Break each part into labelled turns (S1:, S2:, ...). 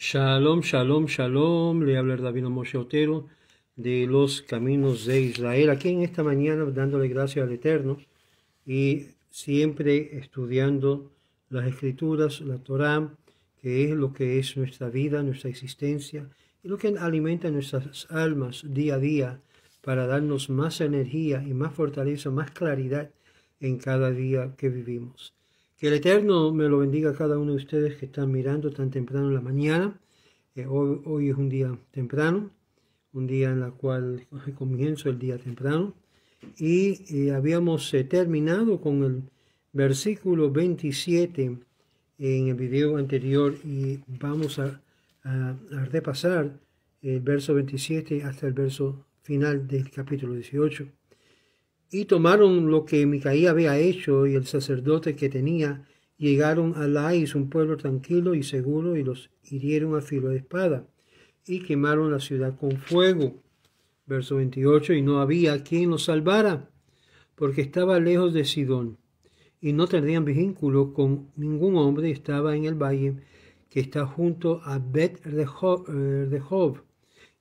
S1: Shalom, shalom, shalom. Le habla el Davino Moshe Otero de los caminos de Israel. Aquí en esta mañana dándole gracias al Eterno y siempre estudiando las escrituras, la Torá, que es lo que es nuestra vida, nuestra existencia y lo que alimenta nuestras almas día a día para darnos más energía y más fortaleza, más claridad en cada día que vivimos. Que el Eterno me lo bendiga a cada uno de ustedes que están mirando tan temprano en la mañana. Eh, hoy, es un día temprano, un día en el cual comienzo el día temprano. Y eh, habíamos eh, terminado con el versículo 27 en el video anterior y vamos a, a repasar el verso 27 hasta el verso final del capítulo 18. Y tomaron lo que Micaí había hecho y el sacerdote que tenía, llegaron a Laís, un pueblo tranquilo y seguro, y los hirieron a filo de espada, y quemaron la ciudad con fuego. Verso 28, y no había quien los salvara, porque estaba lejos de Sidón, y no tendrían vínculo con ningún hombre, estaba en el valle que está junto a Bet de eh,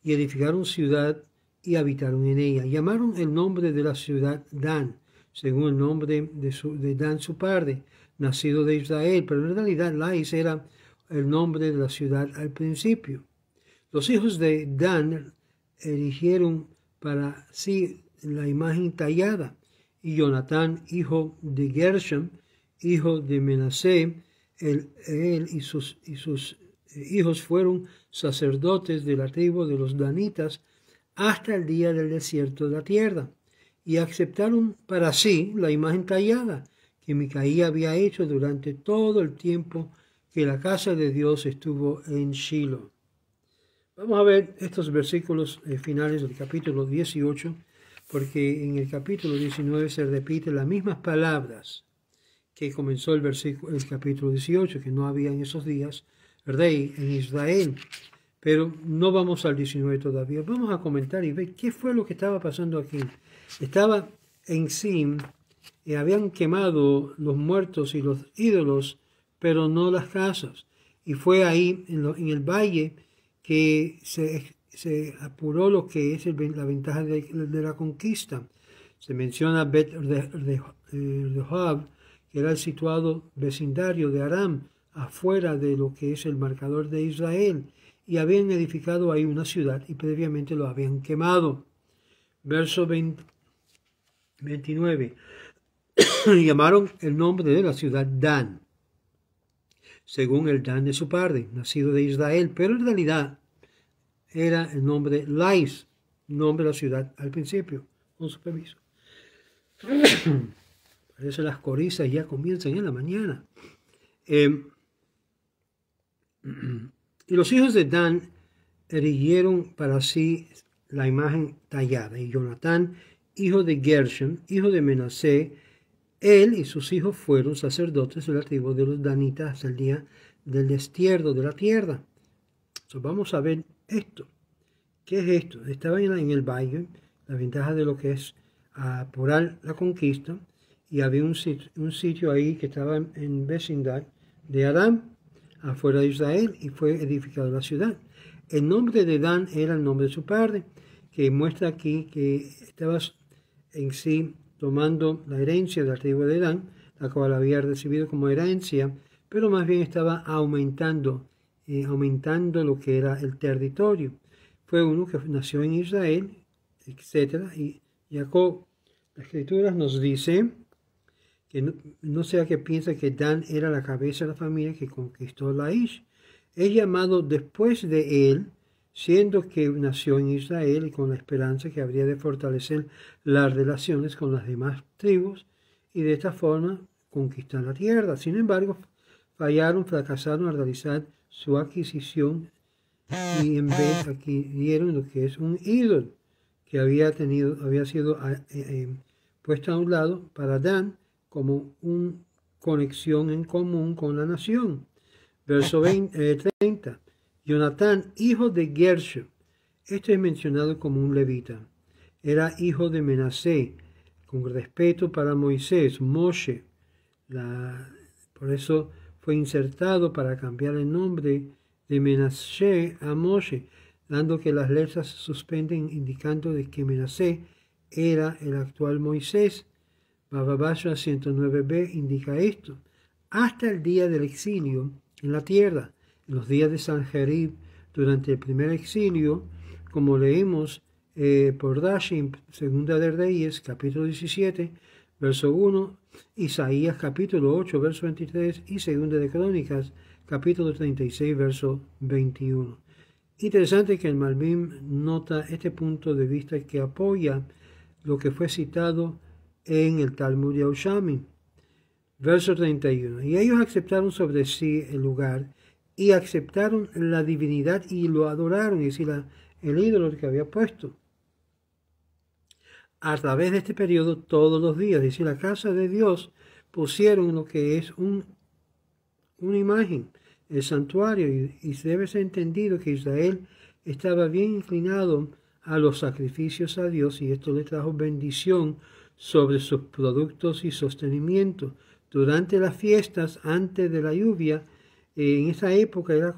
S1: y edificaron ciudad y habitaron en ella. Llamaron el nombre de la ciudad Dan, según el nombre de, de Dan su padre, nacido de Israel, pero en realidad Lais era el nombre de la ciudad al principio. Los hijos de Dan erigieron para sí la imagen tallada, y Jonatán, hijo de Gershom, hijo de Menasé, él, él y sus, y sus eh, hijos fueron sacerdotes de la tribu de los danitas hasta el día del desierto de la tierra, y aceptaron para sí la imagen tallada que Micaías había hecho durante todo el tiempo que la casa de Dios estuvo en Shiloh. Vamos a ver estos versículos eh, finales del capítulo 18, porque en el capítulo 19 se repiten las mismas palabras que comenzó el, versículo, el capítulo 18, que no había en esos días rey en Israel. Pero no vamos al 19 todavía. Vamos a comentar y ver qué fue lo que estaba pasando aquí. Estaba en Sim, y habían quemado los muertos y los ídolos, pero no las casas. Y fue ahí, en, el valle, que se, apuró lo que es la ventaja de, la conquista. Se menciona Bet eh, que era el situado vecindario de Aram, afuera de lo que es el marcador de Israel y habían edificado ahí una ciudad y previamente lo habían quemado. Verso 29. Llamaron el nombre de la ciudad Dan, según el Dan de su padre, nacido de Israel, pero en realidad era el nombre Lais, nombre de la ciudad al principio, con su permiso. Parece las corizas ya comienzan en la mañana. Eh, y los hijos de Dan erigieron para sí la imagen tallada. Y Jonatán, hijo de Gershon, hijo de Menasé, él y sus hijos fueron sacerdotes de la tribu de los danitas hasta el día del destierro de la tierra. Entonces vamos a ver esto. ¿Qué es esto? Estaba en el valle, la ventaja de lo que es apurar ah, la conquista, y había un sitio, ahí que estaba en, en vecindad de Adán, afuera de Israel y fue edificado la ciudad. El nombre de Dan era el nombre de su padre, que muestra aquí que estaba en sí tomando la herencia de la tribu de Dan, la cual había recibido como herencia, pero más bien estaba aumentando, eh, aumentando lo que era el territorio. Fue uno que nació en Israel, etc. Y Jacob, las escrituras nos dicen, que no, sea que piense que Dan era la cabeza de la familia que conquistó la Laish. Es llamado después de él, siendo que nació en Israel y con la esperanza que habría de fortalecer las relaciones con las demás tribus y de esta forma conquistar la tierra. Sin embargo, fallaron, fracasaron al realizar su adquisición y en vez adquirieron lo que es un ídolo que había, tenido, había sido eh, eh, puesto a un lado para Dan como una conexión en común con la nación. Verso 20, 30. Eh, Jonatán, hijo de Gershom. Este es mencionado como un levita. Era hijo de Menasé, con respeto para Moisés, Moshe. por eso fue insertado para cambiar el nombre de Menasé a Moshe, dando que las letras suspenden indicando de que Menasé era el actual Moisés. Bababasha 109b indica esto. Hasta el día del exilio en la tierra, en los días de San Jerib durante el primer exilio, como leemos eh, por Dashim, segunda de Reyes, capítulo 17, verso 1, Isaías capítulo 8, verso 23 y segunda de Crónicas, capítulo 36, verso 21. Interesante que el Malbim nota este punto de vista que apoya lo que fue citado en el Talmud de Haushamim. Verso 31. Y ellos aceptaron sobre sí el lugar y aceptaron la divinidad y lo adoraron, es decir, el ídolo que había puesto. A través de este periodo, todos los días, es decir, la casa de Dios, pusieron lo que es un, una imagen, el santuario, y, y debe ser entendido que Israel estaba bien inclinado a los sacrificios a Dios y esto le trajo bendición sobre sus productos y sostenimiento. Durante las fiestas, antes de la lluvia, en esa época era,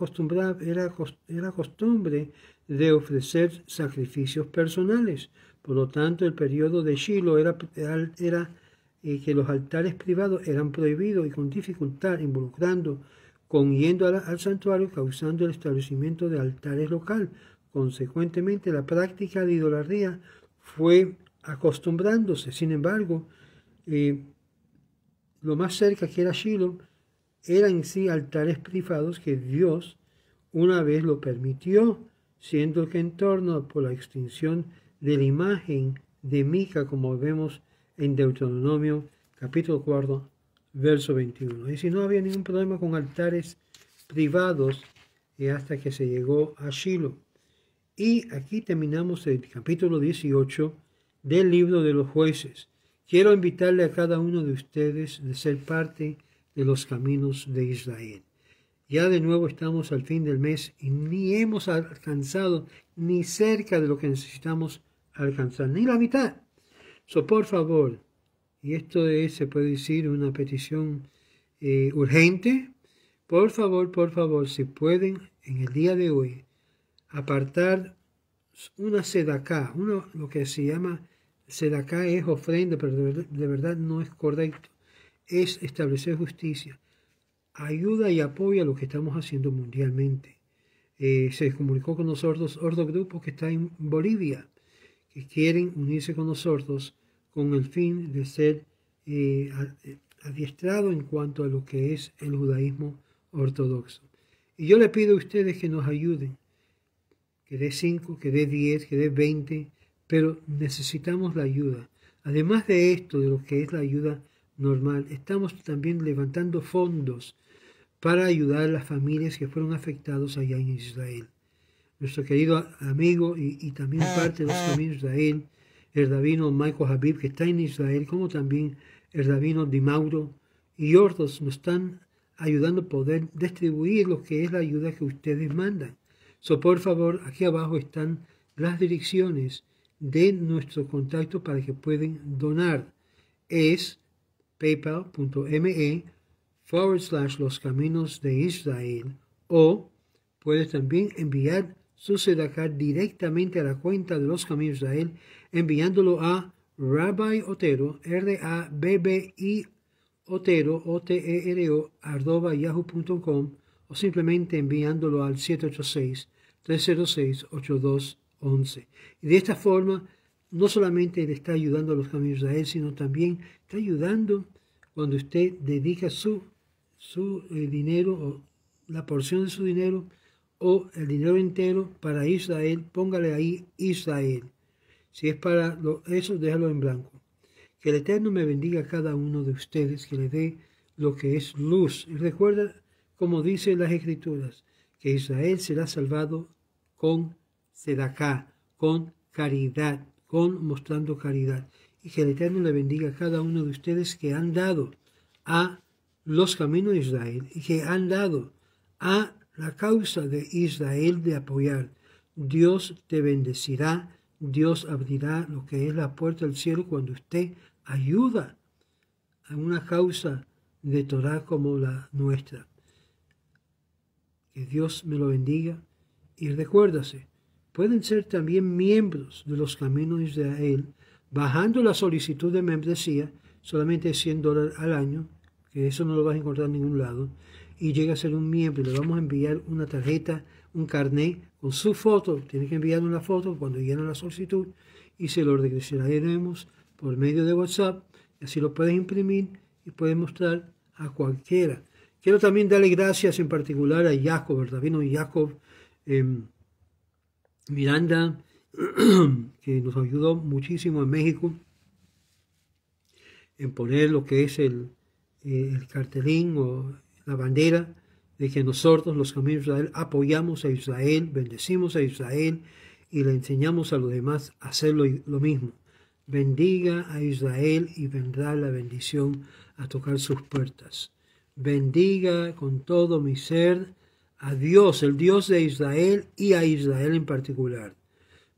S1: era, era costumbre de ofrecer sacrificios personales. Por lo tanto, el periodo de Shiloh era, eh, que los altares privados eran prohibidos y con dificultad, involucrando, con yendo al, al santuario, causando el establecimiento de altares local. Consecuentemente, la práctica de idolatría fue acostumbrándose. Sin embargo, eh, lo más cerca que era Shiloh eran sí altares privados que Dios una vez lo permitió, siendo que en torno por la extinción de la imagen de Mica, como vemos en Deuteronomio capítulo 4, verso 21. Y si no había ningún problema con altares privados eh, hasta que se llegó a Shiloh. Y aquí terminamos el capítulo 18 del libro de los jueces. Quiero invitarle a cada uno de ustedes de ser parte de los caminos de Israel. Ya de nuevo estamos al fin del mes y ni hemos alcanzado ni cerca de lo que necesitamos alcanzar, ni la mitad. So, por favor, y esto se puede decir, una petición eh, urgente, por favor, por favor, si pueden, en el día de hoy, apartar una acá uno, lo que se llama acá es ofrenda, pero de verdad no es correcto. Es establecer justicia. Ayuda y apoya lo que estamos haciendo mundialmente. Eh, se comunicó con nosotros otro grupo que está en Bolivia, que quieren unirse con nosotros con el fin de ser eh, eh, adiestrado en cuanto a lo que es el judaísmo ortodoxo. Y yo le pido a ustedes que nos ayuden, que dé 5, que dé 10, que dé 20, pero necesitamos la ayuda. Además de esto, de lo que es la ayuda normal, estamos también levantando fondos para ayudar a las familias que fueron afectadas allá en Israel. Nuestro querido amigo y, también parte de los caminos de Israel, el rabino Michael Habib, que está en Israel, como también el rabino Mauro y otros nos están ayudando a poder distribuir lo que es la ayuda que ustedes mandan. So, por favor, aquí abajo están las direcciones de nuestro contacto para que puedan donar. Es paypal.me forward slash los caminos de Israel o puedes también enviar su sedacá directamente a la cuenta de los caminos de Israel enviándolo a Rabbi Otero, R-A-B-B-I Otero, O-T-E-R-O, e arroba o simplemente enviándolo al 786 306 82 11. Y de esta forma, no solamente le está ayudando a los caminos de Israel, sino también está ayudando cuando usted dedica su, su eh, dinero, o la porción de su dinero, o el dinero entero para Israel, póngale ahí Israel. Si es para eso, déjalo en blanco. Que el Eterno me bendiga a cada uno de ustedes, que le dé lo que es luz. Y recuerda, como dicen las Escrituras, que Israel será salvado con acá con caridad, con mostrando caridad. Y que el Eterno le bendiga a cada uno de ustedes que han dado a los caminos de Israel y que han dado a la causa de Israel de apoyar. Dios te bendecirá, Dios abrirá lo que es la puerta del cielo cuando usted ayuda a una causa de Torah como la nuestra. Que Dios me lo bendiga y recuérdase, pueden ser también miembros de los caminos de Israel, bajando la solicitud de membresía, solamente 100 dólares al año, que eso no lo vas a encontrar en ningún lado, y llega a ser un miembro. Le vamos a enviar una tarjeta, un carnet con su foto. Tiene que enviar una foto cuando llena la solicitud y se lo regresaremos por medio de WhatsApp. Así lo puedes imprimir y puedes mostrar a cualquiera. Quiero también darle gracias en particular a Jacob, el rabino Jacob. Em, Miranda, que nos ayudó muchísimo en México en poner lo que es el, eh, el cartelín o la bandera de que nosotros, los caminos de Israel, apoyamos a Israel, bendecimos a Israel y le enseñamos a los demás a hacer lo mismo. Bendiga a Israel y vendrá la bendición a tocar sus puertas. Bendiga con todo mi ser a Dios, el Dios de Israel y a Israel en particular.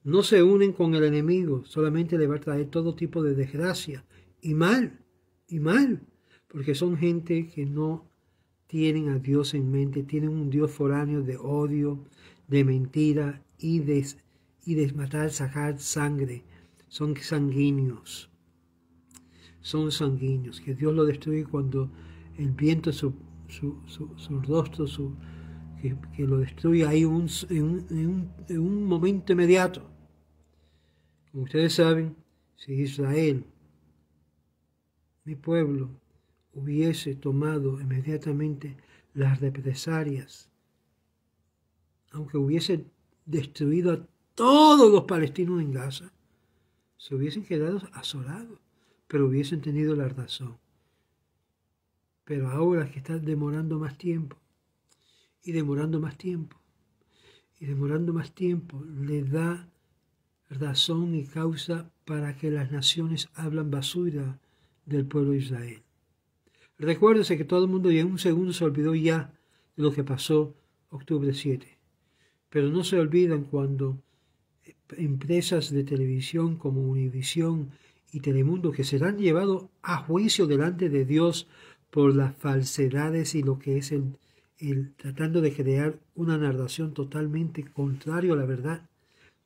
S1: No se unen con el enemigo, solamente le va a traer todo tipo de desgracia y mal, y mal, porque son gente que no tienen a Dios en mente, tienen un Dios foráneo de odio, de mentira y de, y matar, sacar sangre. Son sanguíneos, son sanguíneos, que Dios lo destruye cuando el viento su rostro, su, que, lo destruya ahí un, en, un, momento inmediato. Como ustedes saben, si Israel, mi pueblo, hubiese tomado inmediatamente las represalias, aunque hubiese destruido a todos los palestinos en Gaza, se hubiesen quedado asolados, pero hubiesen tenido la razón. Pero ahora que está demorando más tiempo, y demorando más tiempo. Y demorando más tiempo le da razón y causa para que las naciones hablan basura del pueblo de Israel. Recuérdese que todo el mundo en un segundo se olvidó ya de lo que pasó octubre 7. Pero no se olvidan cuando empresas de televisión como Univisión y Telemundo, que serán llevados a juicio delante de Dios por las falsedades y lo que es el, el, tratando de crear una narración totalmente contraria a la verdad,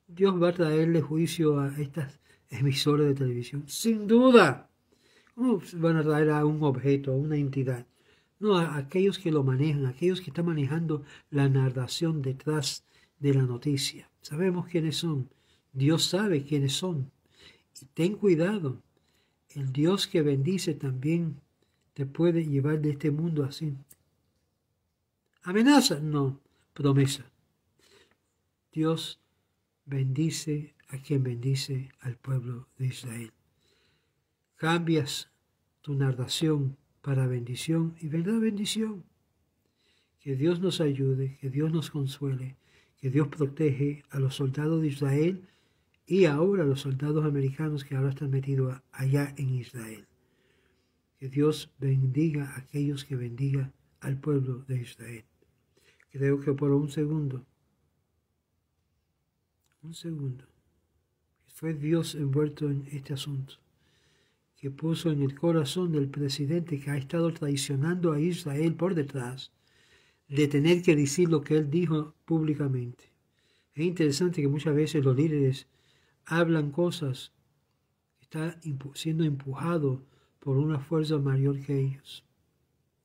S1: Dios va a traerle juicio a estas emisoras de televisión. Sin duda. ¿Cómo van a traer a un objeto, a una entidad? No, a aquellos que lo manejan, aquellos que están manejando la narración detrás de la noticia. Sabemos quiénes son. Dios sabe quiénes son. Y ten cuidado. El Dios que bendice también te puede llevar de este mundo así. Amenaza, no, promesa. Dios bendice a quien bendice al pueblo de Israel. Cambias tu narración para bendición y verdad bendición. Que Dios nos ayude, que Dios nos consuele, que Dios protege a los soldados de Israel y ahora a los soldados americanos que ahora están metidos allá en Israel. Que Dios bendiga a aquellos que bendiga al pueblo de Israel. Creo que por un segundo, un segundo, fue Dios envuelto en este asunto, que puso en el corazón del presidente que ha estado traicionando a Israel por detrás, de tener que decir lo que él dijo públicamente. Es interesante que muchas veces los líderes hablan cosas que están siendo empujados por una fuerza mayor que ellos.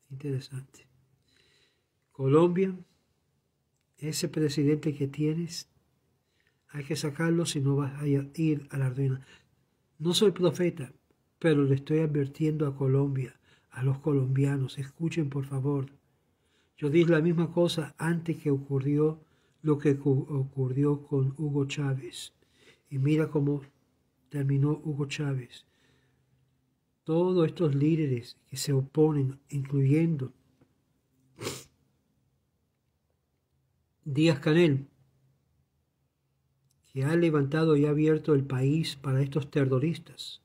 S1: Interesante. Colombia, ese presidente que tienes, hay que sacarlo si no vas a ir a la ruina. No soy profeta, pero le estoy advirtiendo a Colombia, a los colombianos, escuchen por favor. Yo dije la misma cosa antes que ocurrió lo que ocurrió con Hugo Chávez. Y mira cómo terminó Hugo Chávez. Todos estos líderes que se oponen, incluyendo Díaz Canel, que ha levantado y ha abierto el país para estos terroristas.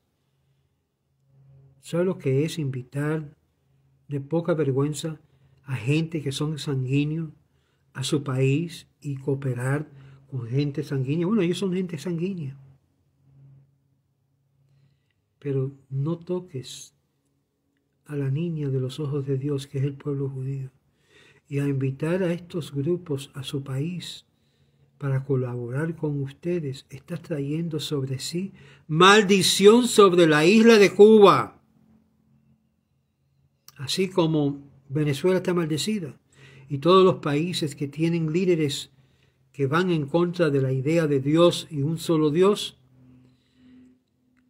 S1: Solo que es invitar de poca vergüenza a gente que son sanguíneos a su país y cooperar con gente sanguínea. Bueno, ellos son gente sanguínea. Pero no toques a la niña de los ojos de Dios, que es el pueblo judío y a invitar a estos grupos a su país para colaborar con ustedes, está trayendo sobre sí maldición sobre la isla de Cuba. Así como Venezuela está maldecida y todos los países que tienen líderes que van en contra de la idea de Dios y un solo Dios,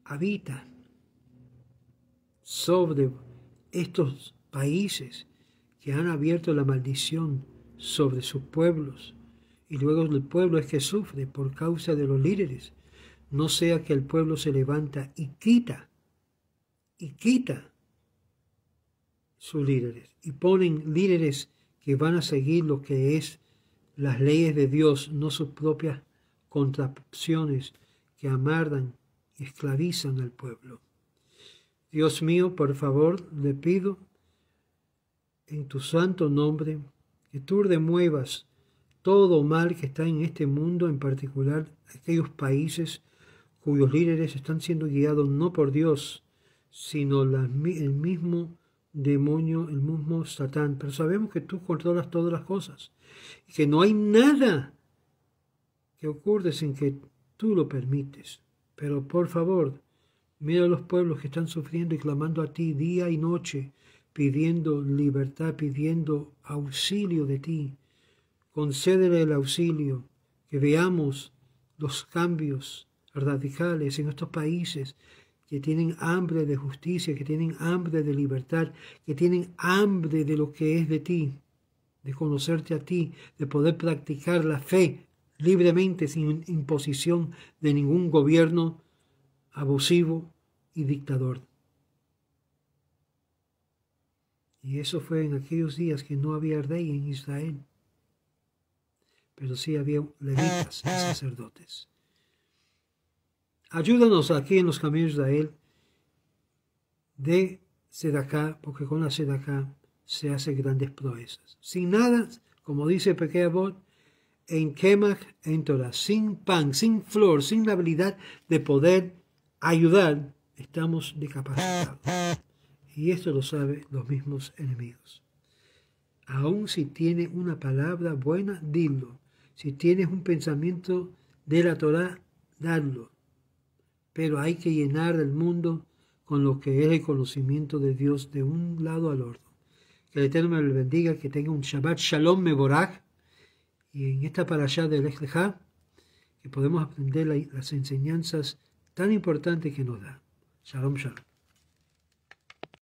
S1: habitan sobre estos países que han abierto la maldición sobre sus pueblos. Y luego el pueblo es que sufre por causa de los líderes. No sea que el pueblo se levanta y quita, y quita sus líderes. Y ponen líderes que van a seguir lo que es las leyes de Dios, no sus propias contracciones que amardan y esclavizan al pueblo. Dios mío, por favor, le pido en tu santo nombre, que tú remuevas todo mal que está en este mundo, en particular aquellos países cuyos líderes están siendo guiados no por Dios, sino el mismo demonio, el mismo Satán. Pero sabemos que tú controlas todas las cosas y que no hay nada que ocurre sin que tú lo permites. Pero por favor, mira a los pueblos que están sufriendo y clamando a ti día y noche pidiendo libertad, pidiendo auxilio de ti. Concédele el auxilio, que veamos los cambios radicales en estos países que tienen hambre de justicia, que tienen hambre de libertad, que tienen hambre de lo que es de ti, de conocerte a ti, de poder practicar la fe libremente, sin imposición de ningún gobierno abusivo y dictador. Y eso fue en aquellos días que no había rey en Israel, pero sí había levitas y sacerdotes. Ayúdanos aquí en los caminos de Israel de Sedacá, porque con la Sedacá se hacen grandes proezas. Sin nada, como dice Pequeabot, en Kemach, en Torah, sin pan, sin flor, sin la habilidad de poder ayudar, estamos decapacitados. Y esto lo saben los mismos enemigos. Aún si tiene una palabra buena, dilo. Si tienes un pensamiento de la Torah, dadlo. Pero hay que llenar el mundo con lo que es el conocimiento de Dios de un lado al otro. Que el Eterno me bendiga, que tenga un Shabbat Shalom Meborach. Y en esta parasha del Ejlejá, que podemos aprender las enseñanzas tan importantes que nos da. Shalom Shalom.